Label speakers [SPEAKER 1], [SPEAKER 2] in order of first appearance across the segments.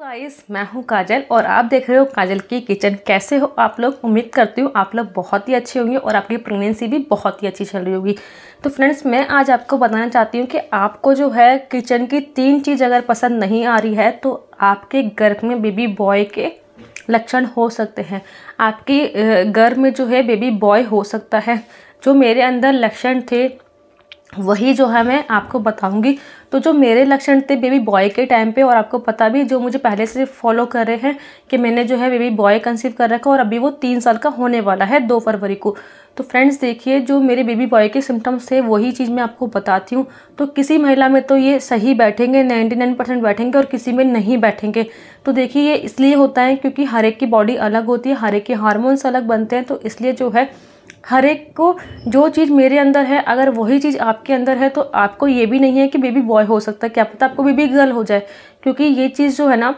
[SPEAKER 1] guys मैं हूं काजल और आप देख रहे हो काजल की किचन कैसे हो आप लोग उम्मीद करती हूँ आप लोग बहुत ही अच्छे होंगे और आपकी प्रेगनेंसी भी बहुत ही अच्छी चल रही होगी तो फ्रेंड्स मैं आज आपको बताना चाहती हूँ कि आपको जो है किचन की तीन चीज़ अगर पसंद नहीं आ रही है तो आपके गर्भ में बेबी बॉय के लक्षण हो सकते हैं आपके गर्भ में जो है बेबी बॉय हो सकता है जो मेरे अंदर लक्षण थे वही जो है मैं आपको बताऊँगी तो जो मेरे लक्षण थे बेबी बॉय के टाइम पे और आपको पता भी जो मुझे पहले से फॉलो कर रहे हैं कि मैंने जो है बेबी बॉय कंसीव कर रखा और अभी वो तीन साल का होने वाला है दो फरवरी को तो फ्रेंड्स देखिए जो मेरे बेबी बॉय के सिम्टम्स थे वही चीज़ मैं आपको बताती हूँ तो किसी महिला में तो ये सही बैठेंगे 99 परसेंट बैठेंगे और किसी में नहीं बैठेंगे तो देखिए ये इसलिए होता है क्योंकि हर एक की बॉडी अलग होती है हर एक के हारमोन्स अलग बनते हैं तो इसलिए जो है हर एक को जो चीज़ मेरे अंदर है अगर वही चीज़ आपके अंदर है तो आपको ये भी नहीं है कि बेबी बॉय हो सकता है क्या पता आपको बेबी गर्ल हो जाए क्योंकि ये चीज़ जो है ना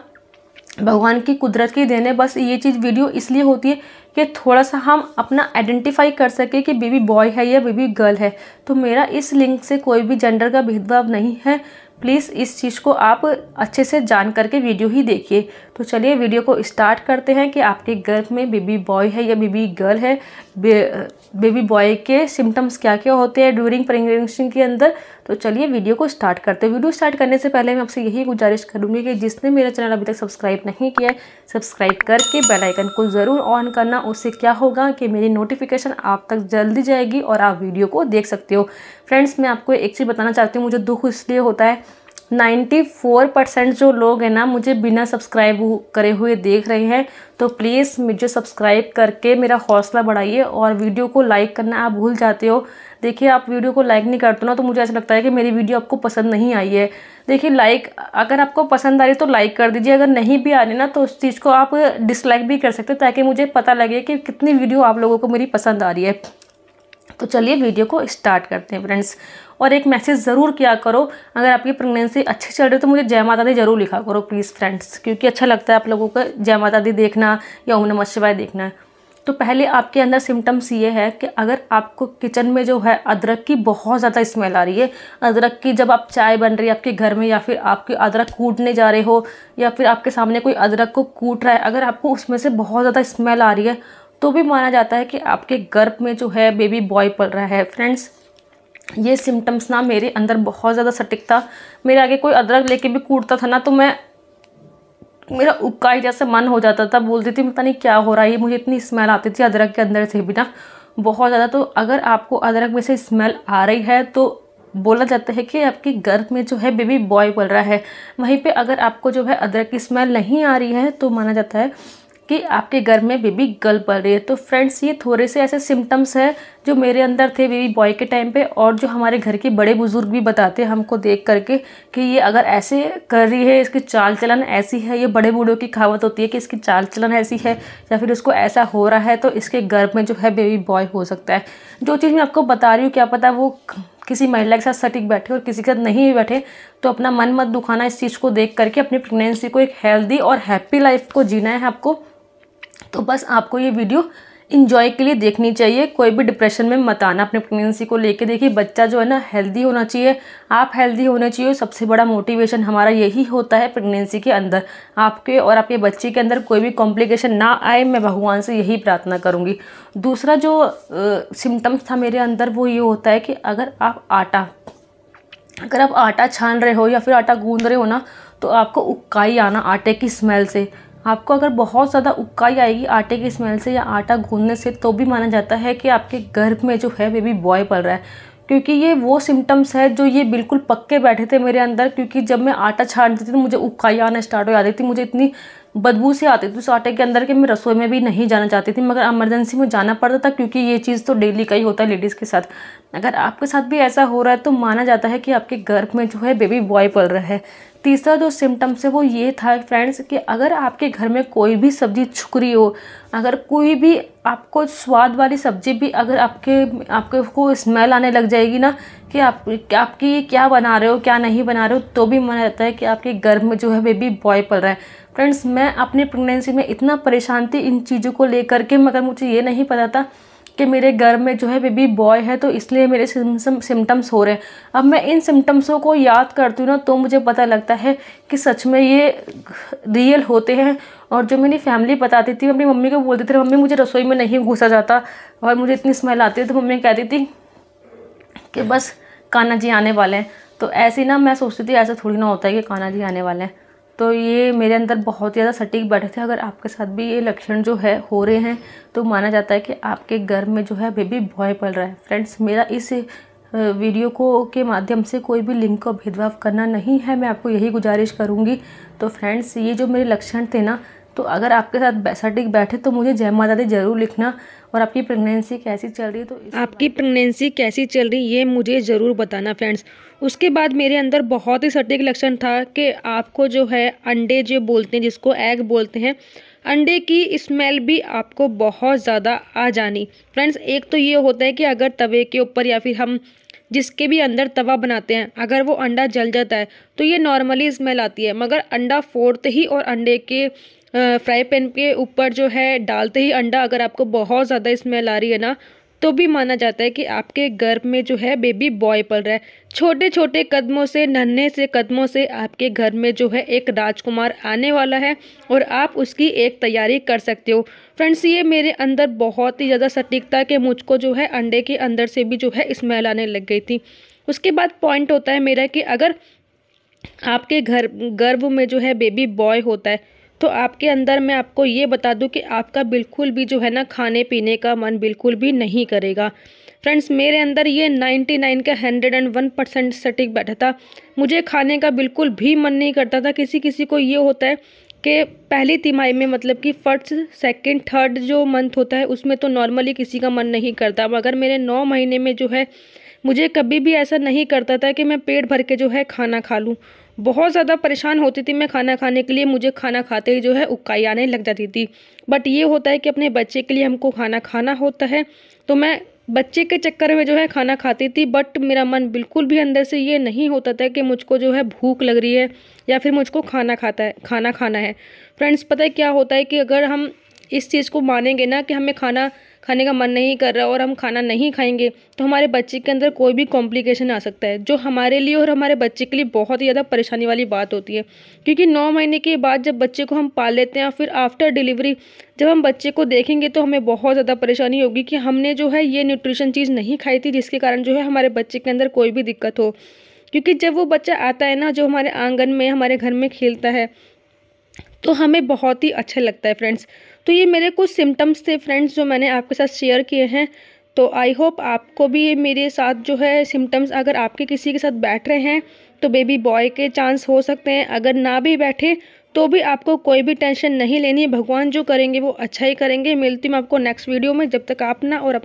[SPEAKER 1] भगवान की कुदरत की देन है बस ये चीज़ वीडियो इसलिए होती है कि थोड़ा सा हम अपना आइडेंटिफाई कर सकें कि बेबी बॉय है या बेबी गर्ल है तो मेरा इस लिंक से कोई भी जेंडर का भेदभाव नहीं है प्लीज़ इस चीज़ को आप अच्छे से जान करके वीडियो ही देखिए तो चलिए वीडियो को स्टार्ट करते हैं कि आपके गर्भ में बेबी बॉय है या बेबी गर्ल है बेबी बॉय के सिम्टम्स क्या क्या होते हैं ड्यूरिंग प्रेगनेंसी के अंदर तो चलिए वीडियो को स्टार्ट करते हैं वीडियो स्टार्ट करने से पहले मैं आपसे यही गुजारिश करूँगी कि जिसने मेरा चैनल अभी तक सब्सक्राइब नहीं किया है सब्सक्राइब करके बेल आइकन को ज़रूर ऑन करना उससे क्या होगा कि मेरी नोटिफिकेशन आप तक जल्दी जाएगी और आप वीडियो को देख सकते हो फ्रेंड्स मैं आपको एक चीज़ बताना चाहती हूँ मुझे दुख इसलिए होता है 94 परसेंट जो लोग हैं ना मुझे बिना सब्सक्राइब करे हुए देख रहे हैं तो प्लीज़ मुझे सब्सक्राइब करके मेरा हौसला बढ़ाइए और वीडियो को लाइक करना आप भूल जाते हो देखिए आप वीडियो को लाइक नहीं करते ना तो मुझे ऐसा लगता है कि मेरी वीडियो आपको पसंद नहीं आई है देखिए लाइक अगर आपको पसंद आ रही तो लाइक कर दीजिए अगर नहीं भी आ रही ना तो उस चीज़ को आप डिसलाइक भी कर सकते ताकि मुझे पता लगे कि कितनी वीडियो आप लोगों को मेरी पसंद आ रही है तो चलिए वीडियो को स्टार्ट करते हैं फ्रेंड्स और एक मैसेज ज़रूर किया करो अगर आपकी प्रेगनेंसी अच्छी चल रही है तो मुझे जय माता दी जरूर लिखा करो प्लीज़ फ्रेंड्स क्योंकि अच्छा लगता है आप लोगों को जय माता दी देखना या ओम नमः शिवाय देखना तो पहले आपके अंदर सिम्टम्स ये है कि अगर आपको किचन में जो है अदरक की बहुत ज़्यादा स्मेल आ रही है अदरक की जब आप चाय बन रही है आपके घर में या फिर आपके अदरक कूटने जा रहे हो या फिर आपके सामने कोई अदरक को कूट रहा है अगर आपको उसमें से बहुत ज़्यादा स्मेल आ रही है तो भी माना जाता है कि आपके गर्भ में जो है बेबी बॉय पल रहा है फ्रेंड्स ये सिम्टम्स ना मेरे अंदर बहुत ज़्यादा सटीक था मेरे आगे कोई अदरक लेके भी कूटता था ना तो मैं मेरा उपकाई जैसे मन हो जाता था बोलती थी पता नहीं क्या हो रहा है मुझे इतनी स्मेल आती थी अदरक के अंदर से भी ना बहुत ज़्यादा तो अगर आपको अदरक में से स्मेल आ रही है तो बोला जाता है कि आपके गर्भ में जो है बेबी बॉय बोल रहा है वहीं पे अगर आपको जो है अदरक की स्मेल नहीं आ रही है तो माना जाता है कि आपके घर में बेबी गर्ल पड़ रही है तो फ्रेंड्स ये थोड़े से ऐसे सिम्टम्स हैं जो मेरे अंदर थे बेबी बॉय के टाइम पे और जो हमारे घर के बड़े बुज़ुर्ग भी बताते हैं हमको देख करके कि ये अगर ऐसे कर रही है इसकी चाल चलन ऐसी है ये बड़े बूढ़ों की कहावत होती है कि इसकी चाल चलन ऐसी है या फिर उसको ऐसा हो रहा है तो इसके गर्भ में जो है बेबी बॉय हो सकता है जो चीज़ मैं आपको बता रही हूँ क्या पता वो किसी महिला के साथ सटीक बैठे और किसी के साथ नहीं बैठे तो अपना मन मत दुखाना इस चीज़ को देख करके अपनी प्रेगनेंसी को एक हेल्दी और हैप्पी लाइफ को जीना है आपको तो बस आपको ये वीडियो इन्जॉय के लिए देखनी चाहिए कोई भी डिप्रेशन में मत आना अपने प्रेगनेंसी को लेके देखिए बच्चा जो है ना हेल्दी होना चाहिए आप हेल्दी होने चाहिए सबसे बड़ा मोटिवेशन हमारा यही होता है प्रेगनेंसी के अंदर आपके और आपके बच्चे के अंदर कोई भी कॉम्प्लिकेशन ना आए मैं भगवान से यही प्रार्थना करूँगी दूसरा जो सिम्टम्स था मेरे अंदर वो ये होता है कि अगर आप आटा अगर आप आटा छान रहे हो या फिर आटा गूंद रहे हो ना तो आपको उकाई आना आटे की स्मेल से आपको अगर बहुत ज़्यादा उकाई आएगी आटे की स्मेल से या आटा गूंदने से तो भी माना जाता है कि आपके गर्भ में जो है बेबी बॉय पल रहा है क्योंकि ये वो सिम्टम्स है जो ये बिल्कुल पक्के बैठे थे मेरे अंदर क्योंकि जब मैं आटा छानती थी तो मुझे उकाई आना स्टार्ट हो जाती थी मुझे इतनी बदबू से आती थी उस आटे के अंदर कि मैं रसोई में भी नहीं जाना चाहती थी मगर इमरजेंसी में जाना पड़ता था क्योंकि ये चीज़ तो डेली का ही होता है लेडीज़ के साथ अगर आपके साथ भी ऐसा हो रहा है तो माना जाता है कि आपके गर्भ में जो है बेबी बॉय पल रहा है तीसरा जो सिम्टम्स है वो ये था फ्रेंड्स कि अगर आपके घर में कोई भी सब्ज़ी छुक रही हो अगर कोई भी आपको स्वाद वाली सब्ज़ी भी अगर आपके आपके को स्मेल आने लग जाएगी ना कि आप आपकी क्या बना रहे हो क्या नहीं बना रहे हो तो भी मना रहता है कि आपके घर में जो है बेबी बॉय पल रहा है फ्रेंड्स मैं अपनी प्रेगनेंसी में इतना परेशान थी इन चीज़ों को लेकर के मगर मुझे ये नहीं पता था कि मेरे घर में जो है बेबी बॉय है तो इसलिए मेरे सिम्टम्स हो रहे हैं अब मैं इन सिम्टम्सों को याद करती हूँ ना तो मुझे पता लगता है कि सच में ये रियल होते हैं और जो मेरी फैमिली बताती थी अपनी मम्मी को बोलती थी मम्मी मुझे रसोई में नहीं घुसा जाता और मुझे इतनी स्मेल आती थी तो मम्मी कहती थी कि बस कान्हा जी आने वाले हैं तो ऐसे ना मैं सोचती थी ऐसा थोड़ी ना होता है कि कान्हा जी आने वाले हैं तो ये मेरे अंदर बहुत ज़्यादा सटीक बैठे थे अगर आपके साथ भी ये लक्षण जो है हो रहे हैं तो माना जाता है कि आपके घर में जो है बेबी बॉय पल रहा है फ्रेंड्स मेरा इस वीडियो को के माध्यम से कोई भी लिंक का भेदभाव करना नहीं है मैं आपको यही गुजारिश करूँगी तो फ्रेंड्स ये जो मेरे लक्षण थे ना तो अगर आपके साथ सटीक बैठे तो मुझे जय माता दी ज़रूर लिखना और आपकी प्रेगनेंसी कैसी चल रही है तो आपकी प्रेगनेंसी कैसी चल रही ये मुझे ज़रूर बताना फ्रेंड्स उसके बाद मेरे अंदर बहुत ही सटीक लक्षण था कि आपको जो है अंडे जो बोलते हैं जिसको एग बोलते हैं अंडे की स्मेल भी आपको बहुत ज़्यादा आ जानी फ्रेंड्स एक तो ये होता है कि अगर तवे के ऊपर या फिर हम जिसके भी अंदर तवा बनाते हैं अगर वो अंडा जल जाता है तो ये नॉर्मली स्मेल आती है मगर अंडा फोड़ते ही और अंडे के फ्राई पैन के ऊपर जो है डालते ही अंडा अगर आपको बहुत ज़्यादा स्मेल आ रही है ना तो भी माना जाता है कि आपके गर्भ में जो है बेबी बॉय पल रहा है छोटे छोटे कदमों से नन्हे से कदमों से आपके घर में जो है एक राजकुमार आने वाला है और आप उसकी एक तैयारी कर सकते हो फ्रेंड्स ये मेरे अंदर बहुत ही ज़्यादा सटीकता के मुझको जो है अंडे के अंदर से भी जो है स्मेल आने लग गई थी उसके बाद पॉइंट होता है मेरा कि अगर आपके घर गर्भ में जो है बेबी बॉय होता है तो आपके अंदर मैं आपको ये बता दूं कि आपका बिल्कुल भी जो है ना खाने पीने का मन बिल्कुल भी नहीं करेगा फ्रेंड्स मेरे अंदर ये 99 का 101 परसेंट सटीक बैठा था मुझे खाने का बिल्कुल भी मन नहीं करता था किसी किसी को ये होता है कि पहली तिमाही में मतलब कि फर्स्ट सेकंड थर्ड जो मंथ होता है उसमें तो नॉर्मली किसी का मन नहीं करता मगर मेरे नौ महीने में जो है मुझे कभी भी ऐसा नहीं करता था कि मैं पेट भर के जो है खाना खा लूँ बहुत ज़्यादा परेशान होती थी मैं खाना खाने के लिए मुझे खाना खाते ही जो है उकाई आने लग जाती थी बट ये होता है कि अपने बच्चे के लिए हमको खाना खाना होता है तो मैं बच्चे के चक्कर में जो है खाना खाती थी बट मेरा मन बिल्कुल भी अंदर से ये नहीं होता था कि मुझको जो है भूख लग रही है या फिर मुझको खाना खाता है खाना खाना है फ्रेंड्स पता है क्या होता है कि अगर हम इस चीज़ को मानेंगे ना कि हमें खाना खाने का मन नहीं कर रहा और हम खाना नहीं खाएंगे तो हमारे बच्चे के अंदर कोई भी कॉम्प्लिकेशन आ सकता है जो हमारे लिए और हमारे बच्चे के लिए बहुत ही ज़्यादा परेशानी वाली बात होती है क्योंकि नौ महीने के बाद जब बच्चे को हम पाल लेते हैं और फिर आफ्टर डिलीवरी जब हम बच्चे को देखेंगे तो हमें बहुत ज़्यादा परेशानी होगी कि हमने जो है ये न्यूट्रिशन चीज़ नहीं खाई थी जिसके कारण जो है हमारे बच्चे के अंदर कोई भी दिक्कत हो क्योंकि जब वो बच्चा आता है ना जो हमारे आंगन में हमारे घर में खेलता है तो हमें बहुत ही अच्छा लगता है फ्रेंड्स तो ये मेरे कुछ सिम्टम्स थे फ्रेंड्स जो मैंने आपके साथ शेयर किए हैं तो आई होप आपको भी मेरे साथ जो है सिम्टम्स अगर आपके किसी के साथ बैठ रहे हैं तो बेबी बॉय के चांस हो सकते हैं अगर ना भी बैठे तो भी आपको कोई भी टेंशन नहीं लेनी है भगवान जो करेंगे वो अच्छा ही करेंगे मिलती हूँ आपको नेक्स्ट वीडियो में जब तक आप ना और अपना